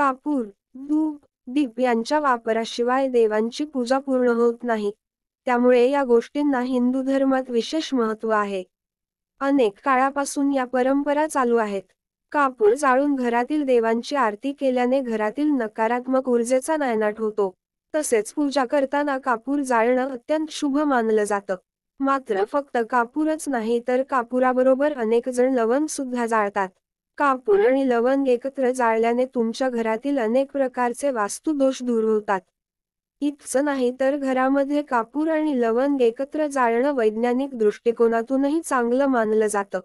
कापूर दूध दीप यांच्या वापराशिवाय देवांची पूजा पूर्ण होत नाही त्यामुळे या गोष्टींना हिंदू धर्मात विशेष महत्व आहे अनेक काळापासून या परंपरा चालू आहेत कापूर जाळून घरातील देवांची आरती केल्याने घरातील नकारात्मक ऊर्जेचा नायनाट होतो तसेच पूजा करताना कापूर जाळणं अत्यंत शुभ मानलं जातं मात्र फक्त कापूरच नाही तर कापुराबरोबर अनेक जण लवण सुद्धा जाळतात कापूर आणि लवंग एकत्र जाळल्याने तुमच्या घरातील अनेक प्रकारचे वास्तुदोष दूर होतात इतकं नाही तर घरामध्ये कापूर आणि लवंग एकत्र जाळणं वैज्ञानिक दृष्टिकोनातूनही चांगलं मानलं जातं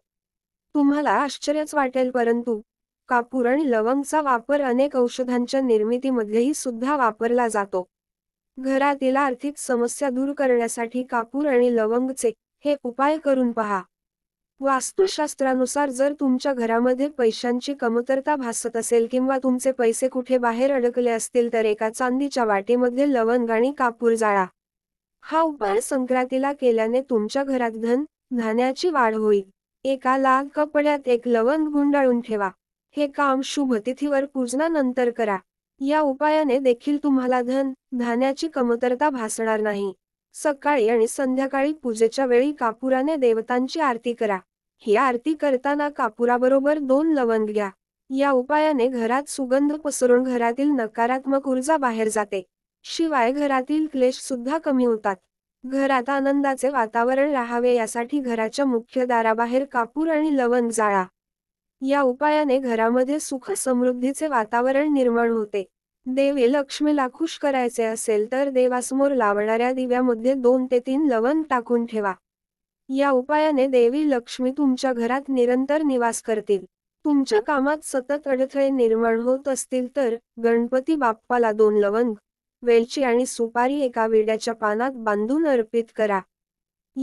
तुम्हाला आश्चर्यच वाटेल परंतु कापूर आणि लवंगचा वापर अनेक औषधांच्या निर्मितीमध्येही सुद्धा वापरला जातो घरातील आर्थिक समस्या दूर करण्यासाठी कापूर आणि लवंगचे हे उपाय करून पहा वास्तुशास्त्रानुसार जर तुमच्या घरामध्ये पैशांची कमतरता भासत असेल किंवा तुमचे पैसे कुठे बाहेर अडकले असतील तर एका चांदीच्या वाटेमध्ये लवंग आणि कापूर जाळा हा उपाय संक्रांतीला केल्याने तुमच्या घरात धन धान्याची वाढ होईल एका लाल कपड्यात एक लवंग गुंडाळून ठेवा हे काम शुभ तिथीवर पूजनानंतर करा या उपायाने देखील तुम्हाला धन धान्याची कमतरता भासणार नाही सकाळी आणि संध्याकाळी पूजेच्या वेळी कापुराने देवतांची आरती करा ही आरती करताना कापुराबरोबर दोन लवंग घ्या या उपायाने घरात सुगंध पसरून घरातील नकारात्मक ऊर्जा बाहेर जाते शिवाय घरातील क्लेश सुद्धा कमी होतात घरात आनंदाचे वातावरण राहावे यासाठी घराच्या मुख्य दाराबाहेर कापूर आणि लवंग जाळा या उपायाने घरामध्ये सुख समृद्धीचे वातावरण निर्माण होते देवी लक्ष्मीला खुश करायचे असेल तर देवासमोर लावणाऱ्या दिव्यामध्ये दोन ते तीन लवण टाकून ठेवा या उपायाने देवी लक्ष्मी तुमच्या घरात निरंतर निवास करतील तुमच्या कामात सतत अडथळे निर्माण होत असतील तर गणपती बाप्पाला दोन लवंग वेलची आणि सुपारी एका विड्याच्या पानात बांधून अर्पित करा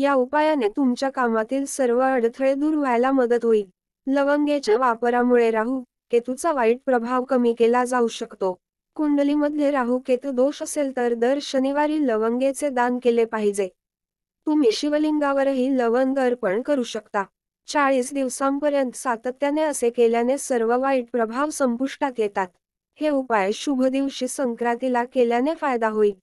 या उपायाने तुमच्या कामातील सर्व अडथळे दूर व्हायला मदत होईल लवंगेच्या वापरामुळे राहू केतूचा वाईट प्रभाव कमी केला जाऊ शकतो कुंडलीमध्ये राहू केतू दोष असेल तर दर शनिवारी लवंगेचे दान केले पाहिजे तुम्ही शिवलिंगावरही लवंग अर्पण करू शकता चाळीस दिवसांपर्यंत सातत्याने असे केल्याने सर्व वाईट प्रभाव संपुष्टात येतात हे उपाय शुभ दिवशी संक्रांतीला केल्याने फायदा होईल